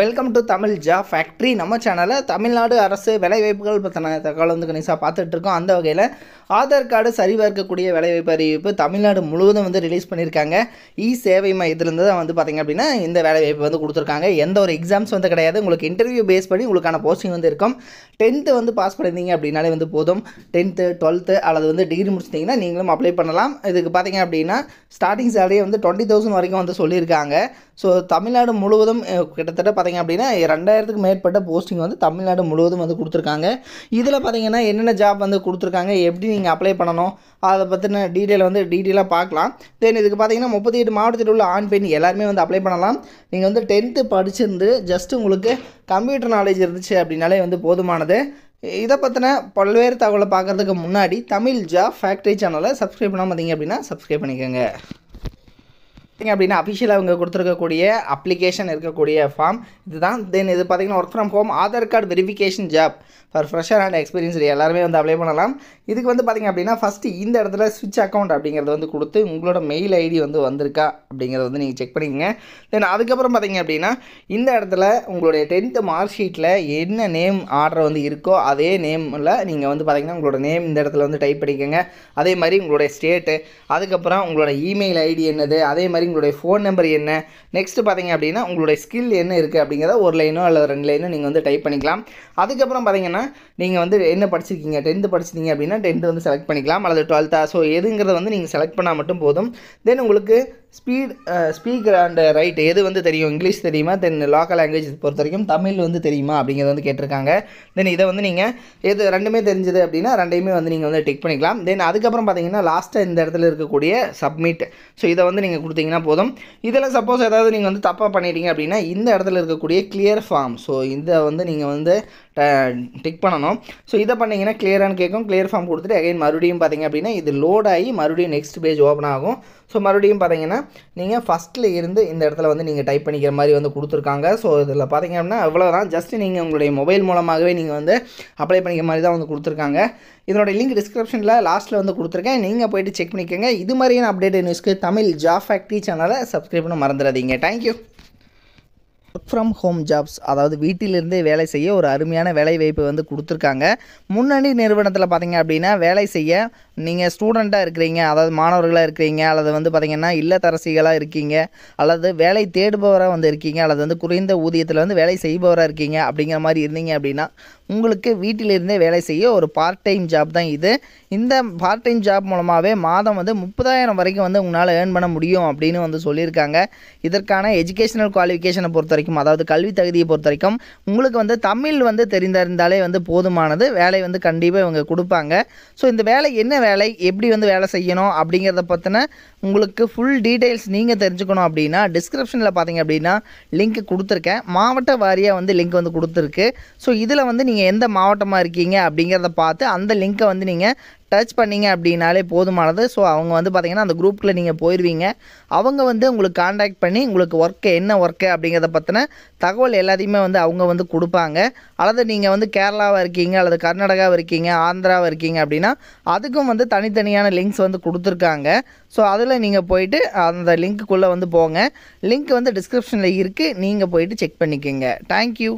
welcome to Tamil job factory நம்ம சேனலில் தமிழ்நாடு அரசு வேலைவாய்ப்புகள் பற்றின தகவல் வந்து கணிசாக பார்த்துட்ருக்கோம் அந்த வகையில் ஆதார் கார்டு சரிபார்க்கக்கூடிய வேலைவாய்ப்பு அறிவிப்பு தமிழ்நாடு முழுவதும் வந்து ரிலீஸ் பண்ணியிருக்காங்க இ சேவை மையத்திலேருந்து தான் வந்து பார்த்திங்க அப்படின்னா இந்த வேலைவாய்ப்பு வந்து கொடுத்துருக்காங்க எந்த ஒரு எக்ஸாம்ஸ் வந்து கிடையாது உங்களுக்கு இன்டர்வியூ பேஸ் பண்ணி உங்களுக்கான போஸ்டிங் வந்து இருக்கும் டென்த்து வந்து பாஸ் பண்ணியிருந்தீங்க அப்படின்னாலே வந்து போதும் டென்த்து டுவெல்த்து அல்லது வந்து டிகிரி முடிச்சிட்டிங்கன்னா நீங்களும் அப்ளை பண்ணலாம் இதுக்கு பார்த்திங்க அப்படின்னா ஸ்டார்டிங் சேலரியே வந்து டுவெண்ட்டி தௌசண்ட் வரைக்கும் வந்து சொல்லியிருக்காங்க ஸோ தமிழ்நாடு முழுவதும் கிட்டத்தட்ட பார்த்திங்க அப்படின்னா ரெண்டாயிரத்துக்கு மேற்பட்ட போஸ்டிங் வந்து தமிழ்நாடு முழுவதும் வந்து கொடுத்துருக்காங்க இதில் பார்த்திங்கன்னா என்னென்ன ஜாப் வந்து கொடுத்துருக்காங்க எப்படி நீங்கள் அப்ளை பண்ணணும் அதை பற்றின டீட்டெயில் வந்து டீட்டெயிலாக பார்க்கலாம் தென் இதுக்கு பார்த்திங்கன்னா முப்பத்தி எட்டு மாவட்டத்தில் உள்ள ஆண் பெண் எல்லாருமே வந்து அப்ளை பண்ணலாம் நீங்கள் வந்து டென்த்து படிச்சிருந்து ஜஸ்ட் உங்களுக்கு கம்ப்யூட்டர் நாலேஜ் இருந்துச்சு அப்படின்னாலே வந்து போதுமானது இதை பற்றின பல்வேறு தகவலை பார்க்குறதுக்கு முன்னாடி தமிழ் ஜா ஃபேக்ட்ரி சேனலை சப்ஸ்கிரைப் பண்ணாமல் பார்த்தீங்க அப்படின்னா சப்ஸ்கிரைப் பண்ணிக்கோங்க பார்த்திங்க அப்படின்னா அஃபிஷியலாக அவங்க கொடுத்துருக்கக்கூடிய அப்ளிகேஷன் இருக்கக்கூடிய ஃபார்ம் இதுதான் தென் இது பார்த்திங்கன்னா work from home Aadhaar card verification job for fresher and experience எல்லாருமே வந்து அப்ளை பண்ணலாம் இதுக்கு வந்து பார்த்திங்க அப்படின்னா ஃபஸ்ட்டு இந்த இடத்துல ஸ்விட்ச் அக்கௌண்ட் அப்படிங்கிறத வந்து கொடுத்து உங்களோட மெயில் ஐடி வந்து வந்திருக்கா அப்படிங்கிறத வந்து நீங்கள் செக் பண்ணிக்கோங்க தென் அதுக்கப்புறம் பார்த்திங்க அப்படின்னா இந்த இடத்துல உங்களுடைய டென்த்து மார்க் ஷீட்டில் என்ன நேம் ஆர்டர் வந்து இருக்கோ அதே நேமில் நீங்கள் வந்து பார்த்திங்கன்னா உங்களோட நேம் இந்த இடத்துல வந்து டைப் பண்ணிக்கோங்க அதே மாதிரி உங்களுடைய ஸ்டேட்டு அதுக்கப்புறம் உங்களோட இமெயில் ஐடி என்னது அதே மாதிரி உங்களுடைய ஃபோன் நம்பர் என்ன நெக்ஸ்ட்டு பார்த்தீங்க அப்படின்னா உங்களுடைய ஸ்கில் என்ன இருக்குது அப்படிங்கிறத ஒரு லைனோ அல்லது ரெண்டு லைனோ நீங்கள் வந்து டைப் பண்ணிக்கலாம் அதுக்கப்புறம் பார்த்தீங்கன்னா நீங்கள் வந்து என்ன படிச்சிருக்கீங்க டென்த்து படிச்சிருக்கீங்க அப்படின்னா டென்த்து வந்து செலக்ட் பண்ணிக்கலாம் அல்லது டுவெல்த்தா ஸோ எதுங்கிறத வந்து நீங்கள் செலக்ட் பண்ணால் மட்டும் போதும் தென் உங்களுக்கு ஸ்பீட் ஸ்பீக்கர் அண்ட் ரைட் எது வந்து தெரியும் இங்கிலீஷ் தெரியுமா தென் லோக்கல் லாங்குவேஜ் பொறுத்த வரைக்கும் தமிழ் வந்து தெரியுமா அப்படிங்கிறத வந்து கேட்டிருக்காங்க தென் இதை வந்து நீங்கள் எது ரெண்டுமே தெரிஞ்சது அப்படின்னா ரெண்டையுமே வந்து நீங்கள் வந்து டிக் பண்ணிக்கலாம் தென் அதுக்கப்புறம் பார்த்தீங்கன்னா லாஸ்ட்டாக இந்த இடத்துல இருக்கக்கூடிய சப்மிட் ஸோ இதை வந்து நீங்கள் கொடுத்தீங்கன்னா போதும் இதில் சப்போஸ் ஏதாவது நீங்கள் வந்து தப்பாக பண்ணிட்டீங்க அப்படின்னா இந்த இடத்துல இருக்கக்கூடிய கிளியர் ஃபார்ம் ஸோ இதை வந்து நீங்கள் வந்து டிக் பண்ணணும் ஸோ இதை பண்ணிங்கன்னா கிளியரானு கேட்கும் கிளியர் ஃபார்ம் கொடுத்துட்டு அகைன் மறுபடியும் பார்த்தீங்க அப்படின்னா இது லோட் ஆகி மறுபடியும் நெக்ஸ்ட் பேஜ் ஓப்பன் ஆகும் ஸோ மறுபடியும் பார்த்தீங்கன்னா நீங்கள் ஃபஸ்ட்டில் இருந்து இந்த இடத்துல வந்து நீங்கள் டைப் பண்ணிக்கிற மாதிரி வந்து கொடுத்துருக்காங்க ஸோ இதில் பார்த்தீங்க அப்படின்னா தான் ஜஸ்ட் நீங்கள் உங்களுடைய மொபைல் மூலமாகவே நீங்கள் வந்து அப்ளை பண்ணிக்கிற மாதிரி தான் வந்து கொடுத்துருக்காங்க இதனுடைய லிங்க் டிஸ்கிரிப்ஷனில் லாஸ்ட்டில் வந்து கொடுத்துருக்கேன் நீங்கள் போயிட்டு செக் பண்ணிக்கோங்க இது மாதிரியான அப்டேட் நியூஸ்க்கு தமிழ் ஜாப் ஃபேக்ட்ரி சேனலை சப்ஸ்கிரைப் பண்ண மறந்துடாதீங்க thank you work from home jobs அதாவது வீட்டிலிருந்தே வேலை செய்ய ஒரு அருமையான வேலை வாய்ப்பு வந்து கொடுத்துருக்காங்க முன்னணி நிறுவனத்தில் பார்த்தீங்க அப்படின்னா வேலை செய்ய நீங்கள் ஸ்டூடெண்ட்டாக இருக்கிறீங்க அதாவது மாணவர்களாக இருக்கிறீங்க அல்லது வந்து பார்த்திங்கன்னா இல்லத்தரசிகளாக இருக்கீங்க அல்லது வேலை தேடுபவராக வந்து இருக்கீங்க அல்லது வந்து குறைந்த ஊதியத்தில் வந்து வேலை செய்பவராக இருக்கீங்க அப்படிங்கிற மாதிரி இருந்தீங்க அப்படின்னா உங்களுக்கு வீட்டிலிருந்தே வேலை செய்ய ஒரு பார்ட் டைம் ஜாப் தான் இது இந்த பார்ட் டைம் ஜாப் மூலமாகவே மாதம் வந்து முப்பதாயிரம் வரைக்கும் வந்து உங்களால் ஏர்ன் பண்ண முடியும் அப்படின்னு வந்து சொல்லியிருக்காங்க இதற்கான எஜுகேஷனல் குவாலிஃபிகேஷனை பொறுத்த வரைக்கும் அதாவது கல்வி தகுதியை பொறுத்த வரைக்கும் உங்களுக்கு வந்து தமிழ் வந்து தெரிந்திருந்தாலே வந்து போதுமானது வேலை வந்து கண்டிப்பாக இவங்க கொடுப்பாங்க ஸோ இந்த வேலை என்ன வேலை எப்படி வந்து வேலை செய்யணும் அப்படிங்கிறத பற்றின உங்களுக்கு ஃபுல் டீட்டெயில்ஸ் நீங்கள் தெரிஞ்சுக்கணும் அப்படின்னா டிஸ்கிரிப்ஷனில் பார்த்தீங்க அப்படின்னா லிங்க் கொடுத்துருக்கேன் மாவட்ட வாரியாக வந்து லிங்க் வந்து கொடுத்துருக்கு ஸோ இதில் வந்து நீங்கள் எந்த மாவட்டமாக இருக்கீங்க அப்படிங்கிறத பார்த்து அந்த லிங்க்கை வந்து நீங்கள் டச் பண்ணிங்க அப்படின்னாலே போதுமானது ஸோ அவங்க வந்து பார்த்திங்கன்னா அந்த குரூப்பில் நீங்கள் போயிடுவீங்க அவங்க வந்து உங்களுக்கு காண்டாக்ட் பண்ணி உங்களுக்கு ஒர்க்கு என்ன ஒர்க்கு அப்படிங்கிறத பற்றின தகவல் எல்லாத்தையுமே வந்து அவங்க வந்து கொடுப்பாங்க அல்லது நீங்கள் வந்து கேரளாவாக இருக்கீங்க அல்லது கர்நாடகாவாக இருக்கீங்க ஆந்திராவாக இருக்கீங்க அப்படின்னா அதுக்கும் வந்து தனித்தனியான லிங்க்ஸ் வந்து கொடுத்துருக்காங்க ஸோ அதில் அதில் நீங்கள் போயிட்டு அந்த லிங்க்குள்ளே வந்து போங்க லிங்க் வந்து டிஸ்கிரிப்ஷனில் இருக்குது நீங்கள் போயிட்டு செக் பண்ணிக்கோங்க தேங்க்யூ